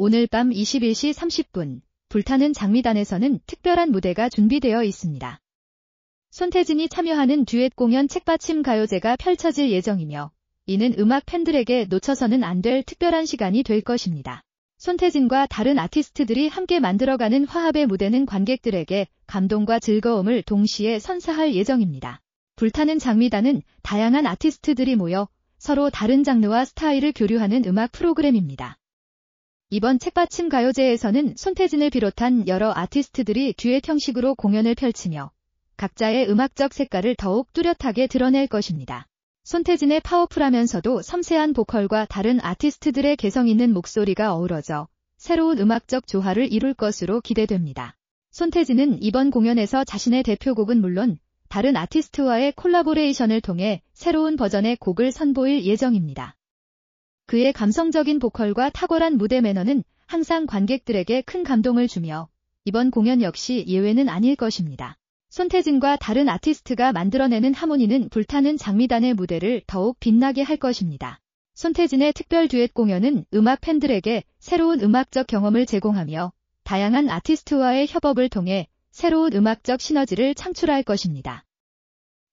오늘 밤 21시 30분 불타는 장미단에서는 특별한 무대가 준비되어 있습니다. 손태진이 참여하는 듀엣 공연 책받침 가요제가 펼쳐질 예정이며 이는 음악 팬들에게 놓쳐서는 안 될 특별한 시간이 될 것입니다. 손태진과 다른 아티스트들이 함께 만들어가는 화합의 무대는 관객들에게 감동과 즐거움을 동시에 선사할 예정입니다. 불타는 장미단은 다양한 아티스트들이 모여 서로 다른 장르와 스타일을 교류하는 음악 프로그램입니다. 이번 책받침 가요제에서는 손태진을 비롯한 여러 아티스트들이 듀엣 형식으로 공연을 펼치며 각자의 음악적 색깔을 더욱 뚜렷하게 드러낼 것입니다. 손태진의 파워풀하면서도 섬세한 보컬과 다른 아티스트들의 개성 있는 목소리가 어우러져 새로운 음악적 조화를 이룰 것으로 기대됩니다. 손태진은 이번 공연에서 자신의 대표곡은 물론 다른 아티스트와의 콜라보레이션을 통해 새로운 버전의 곡을 선보일 예정입니다. 그의 감성적인 보컬과 탁월한 무대 매너는 항상 관객들에게 큰 감동을 주며 이번 공연 역시 예외는 아닐 것입니다. 손태진과 다른 아티스트가 만들어내는 하모니는 불타는 장미단의 무대를 더욱 빛나게 할 것입니다. 손태진의 특별 듀엣 공연은 음악 팬들에게 새로운 음악적 경험을 제공하며 다양한 아티스트와의 협업을 통해 새로운 음악적 시너지를 창출할 것입니다.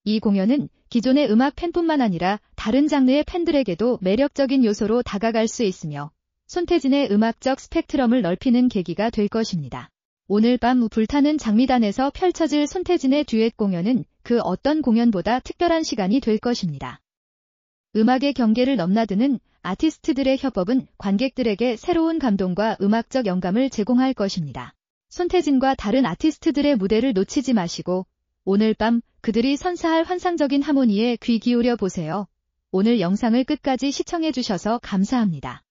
이 공연은 기존의 음악 팬뿐만 아니라 다른 장르의 팬들에게도 매력적인 요소로 다가갈 수 있으며 손태진의 음악적 스펙트럼을 넓히는 계기가 될 것입니다. 오늘 밤 불타는 장미단에서 펼쳐질 손태진의 듀엣 공연은 그 어떤 공연보다 특별한 시간이 될 것입니다. 음악의 경계를 넘나드는 아티스트들의 협업은 관객들에게 새로운 감동과 음악적 영감을 제공할 것입니다. 손태진과 다른 아티스트들의 무대를 놓치지 마시고 오늘 밤 그들이 선사할 환상적인 하모니에 귀 기울여 보세요. 오늘 영상을 끝까지 시청해주셔서 감사합니다.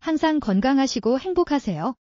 항상 건강하시고 행복하세요.